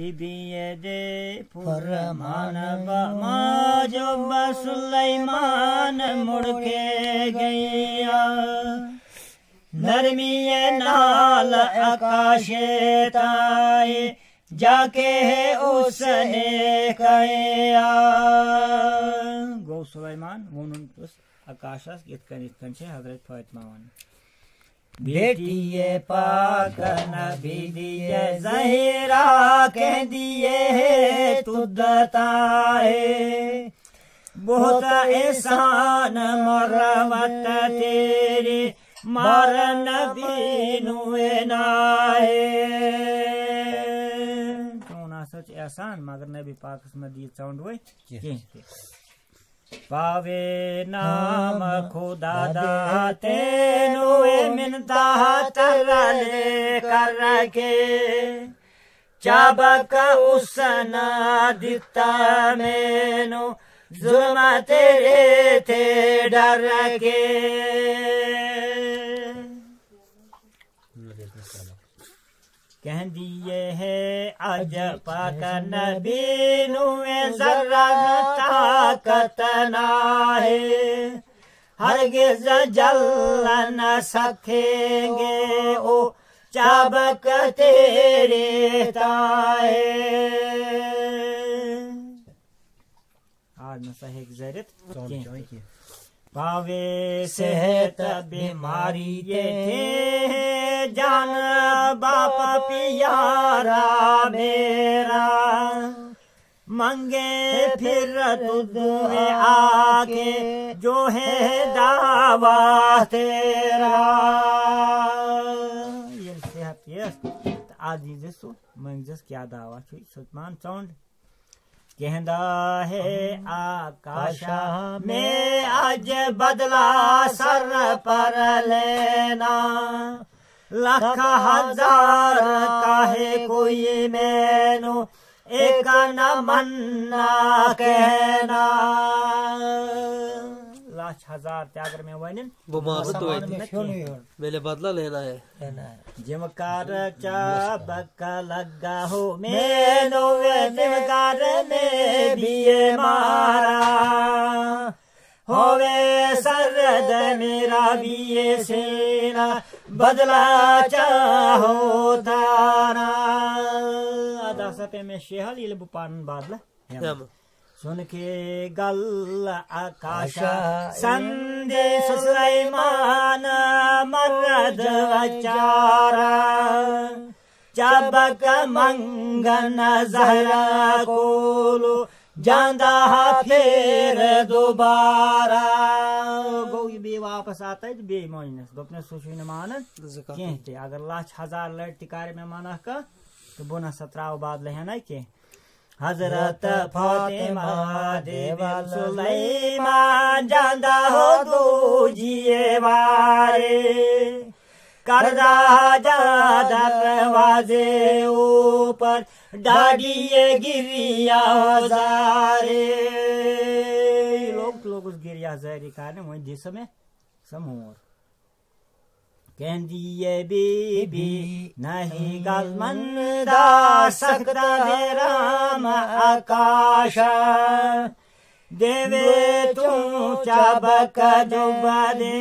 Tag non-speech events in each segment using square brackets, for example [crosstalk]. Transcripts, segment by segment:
بيدي فرمان गैया नरमी नाल आकाशे ताए जाके उसने कया गौ सुलेमान मुनुन आकाशस इतकन कनित कंचे हजरत फैतमान पाक न कंदे बोत एसान मत तेरी मारूए न सच एहसान मगर मै बि पाकिस्मती चांवर Pavina makuda da te nu emin da tarale da karake Chabaka usana dikta menu Zulma tere te darake कह है आज पाक नबी में जरा ताकत ना है हरगिज जल न सकेंगे ओ चाबक तेरे ताए आज मसाहिक जरित पावे सेहत बीमारी के जान बाप पियारा मेरा मंगे फिर तुझे आगे जो है दावा तेरा यस यस तो आज जसो मंग जस क्या दावा छी सुतमान चौंड कहदा है आकाशा में आज बदला सर पर लेना लख हजार कहे कोई मैनो एक न मन्ना कहना लाख हजार त्यागर में वो मेरे तो बदला लेना है जिमकार लगा हो मैनो वे में भी मारा होवे सरद मेरा भी ये सेना बदला चाहो तारा अदासा पे में शेहल इल बुपान बादला सुन के गल आकाशा संदेश सुलेमान मरद वचारा चबक मंगन जहरा कोलो ਜਾਂਦਾ हा फिर दोबारा ਬੇ ਵਾਪਸ ਆਤਾ बे ਬੇ ਮੋਇਨਸ ਦੋਪਨੇ ਸੋਚੀ कह अगर ਕਿਹਤੇ ਅਗਰ लाख हजार लड़ टिकारे में माना का तो बोना सत्रह बाद ले है ना के हजरत फातिमा देवा सुलैमान जांदा हो दूजिए वारे करदा जा दरवाजे ऊपर डगिय गिरी या सारे लोक गिरियाज़ेरी कार मुं समूर कीवी न सघ आकाश दवे तूं चबको दे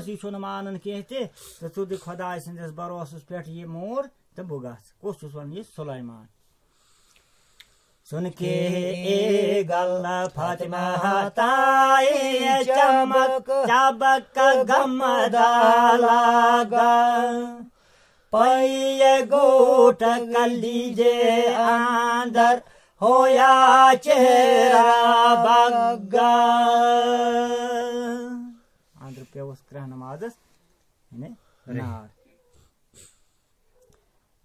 ونس یہ چھُنہٕ مانان کینٛہہ تہِ تہٕ ژٕ دِ خۄداے سٕنٛدِس بروسَس پٮ۪ٹھ یہِ موٗر تہٕ بہٕ گژھ کُس چھُس وَنان یہِ سُلایمان सुन के چمک गल غم ताए चमक चबक گوٹ दालागा पय गोट कलीजे आंदर होया चेहरा बग्गा پیوس کرٛہنہٕ مازَس نار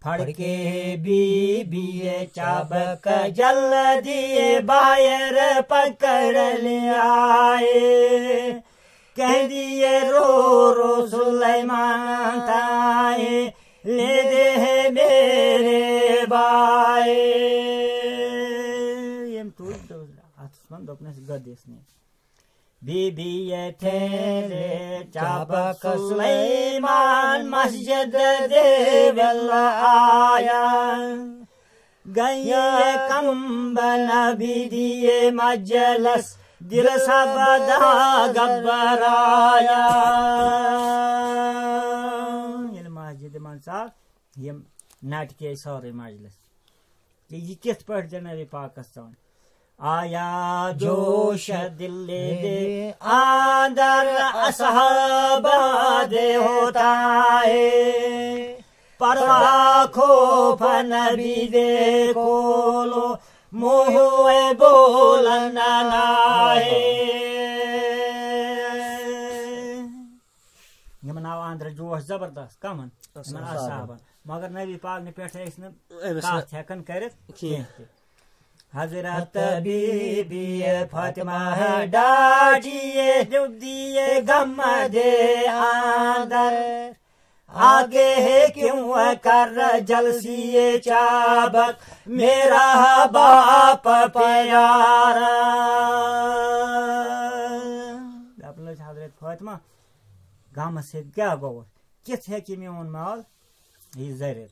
फड़के बीबीए चाबक जल्दी बायर पकड़ ले कह दिए रो रो सुलेमान ताए ले दे है मेरे बाए ये तो आसमान तो से गद इसने Bibiye tele Cabak Süleyman Masjid-i Devella ayan Gaye kambala bidiye majalas dil sabada gabbaraya. Yel masjid mansar yem natke sorry majlas. Ye yikes pahjana vi Pakistan. आया जोश दिल्ली दे आदर असहबा दे होता है परवा खो फी दे कोलो मोह बोलना है यमन जोश जबरदस्त कमन मगर नबी पाक पे पेठ कर हजरत बीबी फतमा डाडिए दिए गम दे आदर आगे है क्यों कर जलसिए चाबक मेरा बाप प्यारा अपने हजरत फतमा गम से क्या गोवर कित है कि मैं माल ये जरूर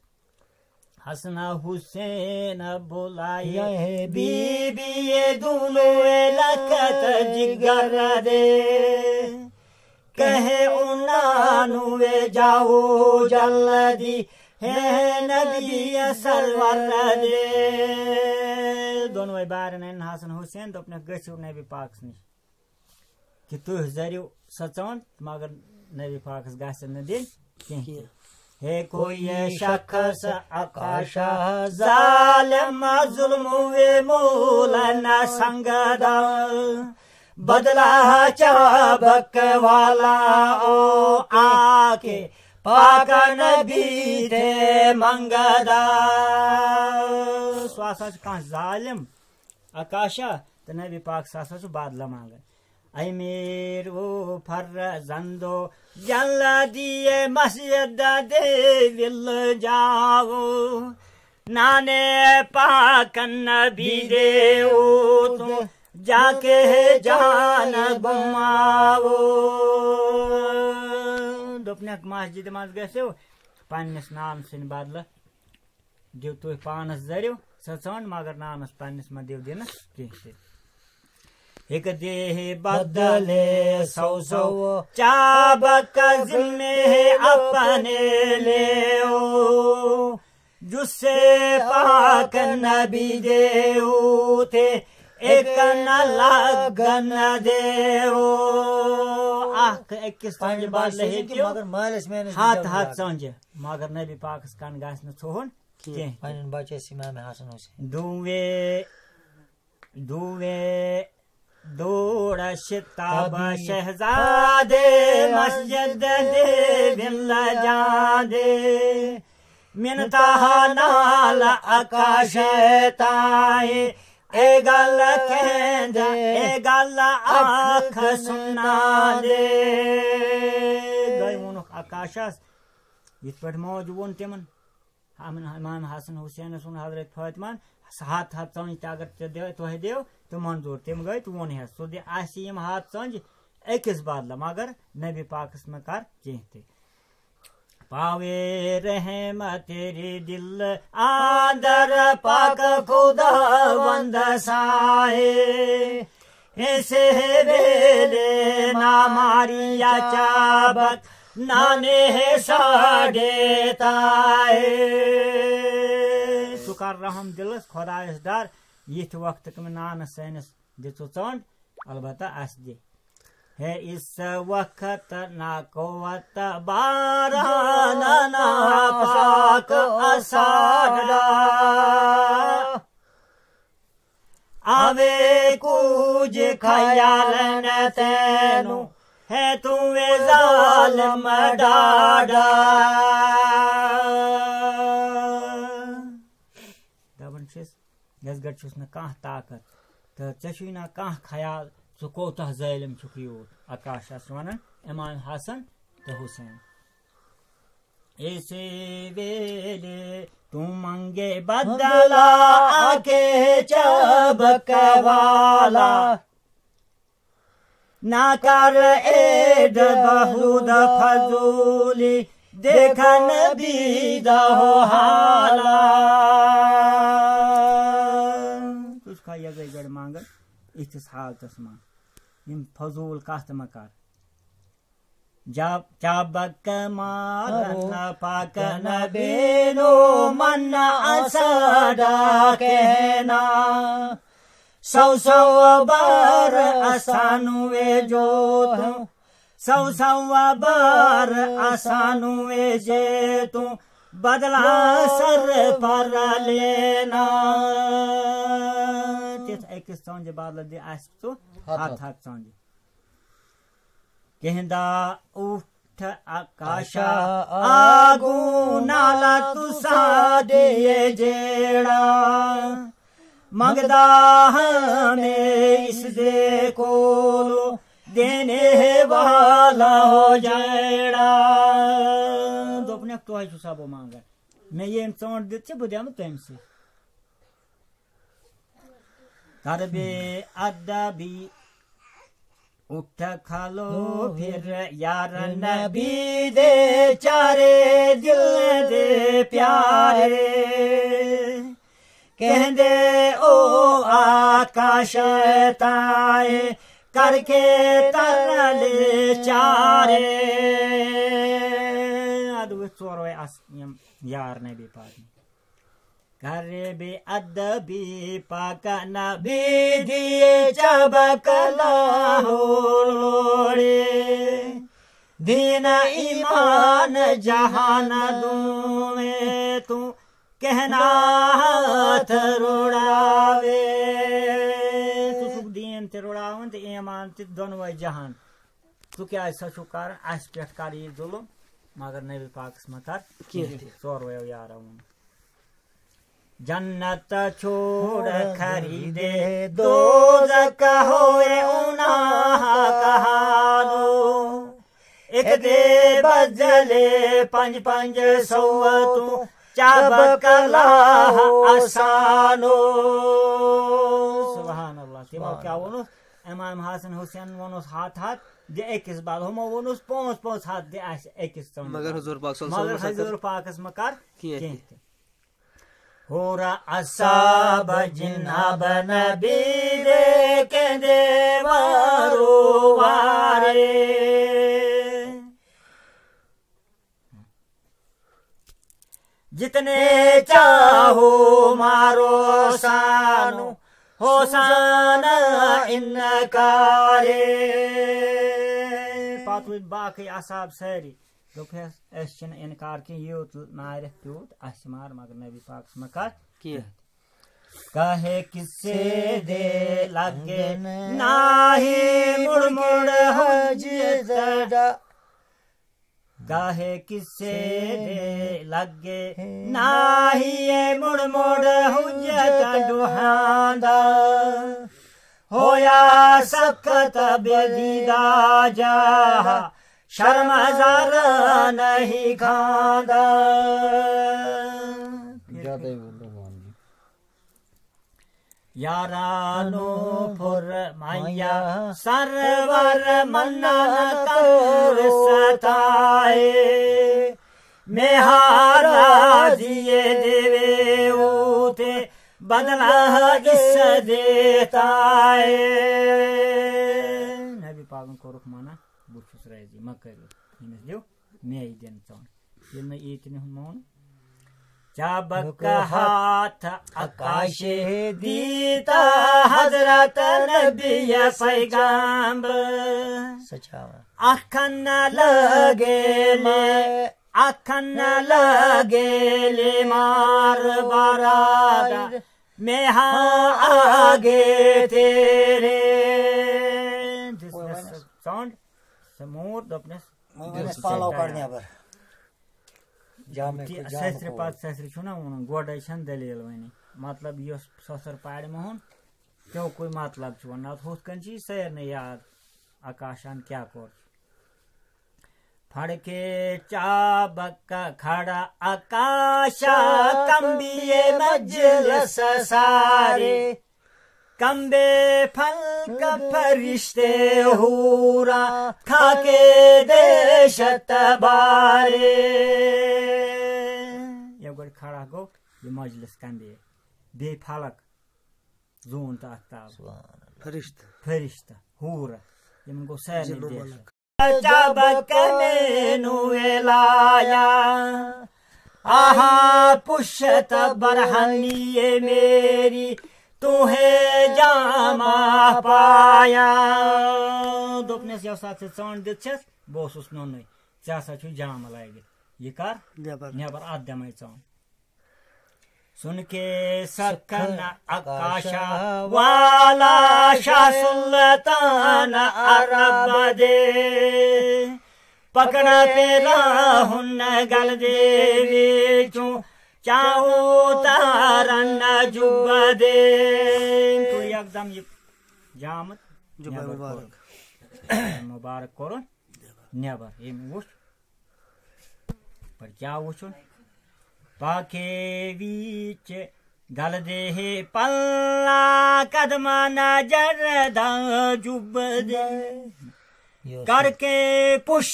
हसना हुसैन बुलाए बीबी ये दोनों लखत जिगर दे कहे वे जाओ जल्दी है नबी सरवर दे दोनों बार नैन हसन हुसैन तो अपने गसु नबी पाक नि कि तुह जरियो सचोन मगर नबी पाकस गसन दिन कहीं है शखस शख्स आकाश जालम जुल्म वे मूलना संगदा बदला चाबक वाला ओ आके पाक नबी थे मंगदा सो आसा जालिम आकाशा तो नबी पाक सासा बादला मांगा Ay mir zando Yalla diye masyada devil jao Nane pakan nabi deo tum Jaake can bumao Dopnak masjid mazgası o پنس نان سند بدلہ دو تھی پانس زریو سہ ٹھنڈ مگر نانس پنس مہ دِو دِنس एक देह बदले सौ सौ चाबक जिम्मे अपने ले जुस्से पाक नबी देऊ थे एक न लगन देओ तो हाथ हाथ समझे मगर नबी पाकिस्तान गास न छोहन बचे हसन हुसैन दुवे दुवे दोड़शताब शहजादे मस्जिद दिल जादे मिनता नाल आकाश ताए ए गल केंद ए गल आख सुना दे गई आकाश इस पर मौजूद तिमन इमाम हसन हुसैन हजरत फातिमान तो तो तो हाथ हाथ चंज अगर तुह दो तो मंजूर तम गई तो वोन सो आम हाथ चंज अकिस बदल मगर नबी पाकस में कर कह पावे रहम तेरे दिल आदर पाक खुदा बंद साए ऐसे बेले ना मारिया चाबत नाने सागेताए शुकर रहम दिलस खुदायस डर यथ वक्त कम नान सैनस दिचो चंड अलबत्ता अस दे है इस वक्त ना कोवत बारा ना पाक असागड़ा आवे कुछ खयाल न तेनू है तू जालम डाडा दपन यस गट छुस ना कह ताकत तो ऐसी ना कह ख्याल सो कोत जालिम छुक यूत आकाश वन इमान हसन तो हुसैन ऐसे वेले तू मंगे बदला आके चबक वाला नाकार एड बहुद फजूली देखन भी दहो हाला कुछ खाया गई गड़ मांगल इस हाल तस्मा इन फजूल कास्त मकार चाबक मारन पाक नबीनो मन असदा कहना सौ सौ आर आसानु जो तूं सौ सौ बार वे जे तूं बदला सर पर लेना हिकु हाथ बादल जेके कहंदा उठ आकाशा आगू नाला तुसा जेड़ा ਮੰਗਦਾ ਹਾਂ ਮੈਂ ਇਸ ਦੇ ਕੋਲ ਦੇਨੇ ਵਾਲਾ ਹੋ ਜਾਏੜਾ ਦੋਪਨੇ ਕੋਈ ਸੁਸਾ ਬੋ ਮੰਗਾ ਮੈਂ ਇਹ ਇਨਸਾਨ ਦਿੱਤੇ ਬੁਦਿਆ ਮਤ ਤੈਮਸੀ Darbe adabi Ukta kalo fir yar nabi de çare dil de pyare कहते ओ आकाश ताए करके तरल चारे यार ने भी पानी भी अदबी पकन भी दिए जब कला होड़े दीन ईमान जहान दू तू कहना थरुड़ावे तुक दीन ते रुड़ावन ते ईमान ते दोनवे जहान सु क्या सु कर अस पे कर यह जुलम मगर नबी पाकस मत कर चोरवे यार जन्नत छोड़ खरीदे दो कहो उना कहानो एक दे बजले पंज पंज सौ तू जब कला असानो सुबहानल्लाह तिम्रो क्या भन्नुहोस् एमाम हासन हुसैन भन्नुहोस् हात हात دِ أکِس بدل ہمو ووٚنُس پانٛژھ پانٛژھ ہَتھ دِ اَسہِ أکِس مگر حضوٗر پاک مگر حضوٗر پاکَس مہ کَر کینٛہہ تہِ ہورا اصاب جناب نبی دے کے دیوارو وارے जितने चाहो मारो सानो हो सान इनकारे पातु बाकी असाब सारी दोपहर अस इनकार की यूत तो नारिख तूत अस मार मगर नबी पाक मकात कहे किसे दे लगे नाही मुड़ मुड़ हज गाहे किसे रे लगे नाहिए मुड़ मुड़ हुजत डुहांदा होया सकत बेदीदा जा शर्मजार नहीं खांदा यारानो फुर मैया सरवर मन्नत सताए मेहारा देवे उते बदला किस देताए नबी पागन को रुख माना बुशुस रहे जी मकर मैं आई देना चाहूँ ये इतने हूँ चाबक हाथ आकाश दीता हजरत नबी पैगाम अखन लगेले अखन लगेले मार बारात में हाँ, आगे तेरे साउंड समोर अपने पाला उखाड़ने पर ससरि गोडे दलील वन मतलब इस ससुर पारि मोहन चौक मतलब वन सारे याद आकाशन क्या कौर फड़के चाबक खड़ा आकाशा कंबिए मजलस सारे कम्बे फल फरिश्ते हूरा खाके देश तबारे به مجلس کنده به فلک زون تا اکتاب فرشته فرشته هوره یه من گوسه نیده जब कमेनु लाया आहा पुष्यत बरहनिए मेरी तुम्हें जामा पाया दोपनेस यव साथ से चौंड दित छस बोस उस नोनोई चासा छु जाम लाएगे ये कार नेबर आद्यमाई चौंड सुन के सकन आकाशा वाला शाह सुल्तान अरब दे पकड़ा तेरा हुन गल देवी चू चाऊ तारन जुब दे तो एकदम ये मुबारक [coughs] मुबारक करो नेबर ये मुश पर क्या उछुन पाखे बीच गल दे पल्ला कदमा नजर दुब दे करके पुष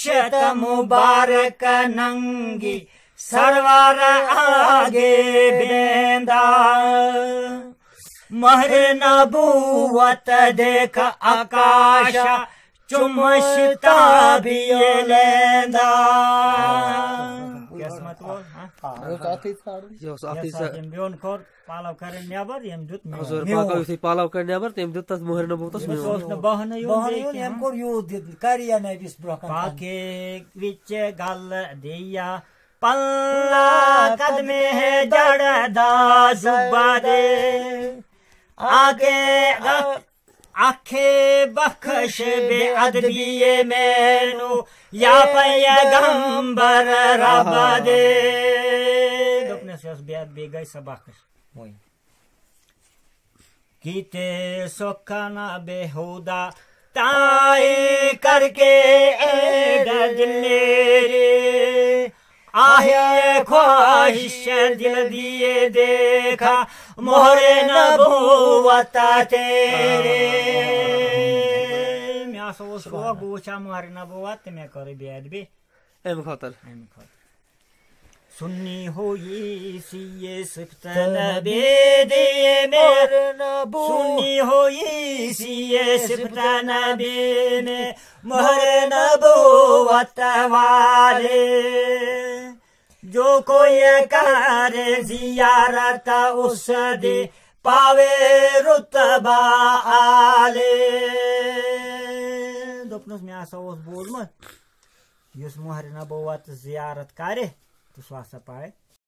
मुबारक नंगी सरवर आगे बेंदा महर नबूवत देख आकाश चुमशता भी लेंदा किस्मत वो Huzur pakau si palau kerja ber, tim itu tas muhir nabu tas muhir. Sos bahan yun. Bahan yun, em kor yud karya na bis brokan. Pakai vice gal dia. पल्ला कदमे है जड़ दास आगे आखे बख्श बेअदबिये मैनू या पैगंबर रब हाँ, दे हाँ। तो अपने से सस बेअद सब सबखश मोई कीते सोखाना बेहुदा ताई करके ए दिलेरी आहे ख्वाहिश दिल दिए देखा मोहरे नबूवता तेरे मैं सोस सो गोचा मोहरे नबूवत मैं कर बेद एम खतर एम खतर सुन्नी हो ये सीए सिफ्त नबे दे में सुन्नी हो ये सीए सिफ्त नबे में मोहर नबूवत वाले जो कोई कर जियारत उस दे पावे रुतबा आले دوٚپنَس مےٚ ہسا اوس بوٗزمُت یُس مہرِنہ بہٕ وَتہٕ زِیارت کَرِ تہٕ سُہ ہسا پَرِ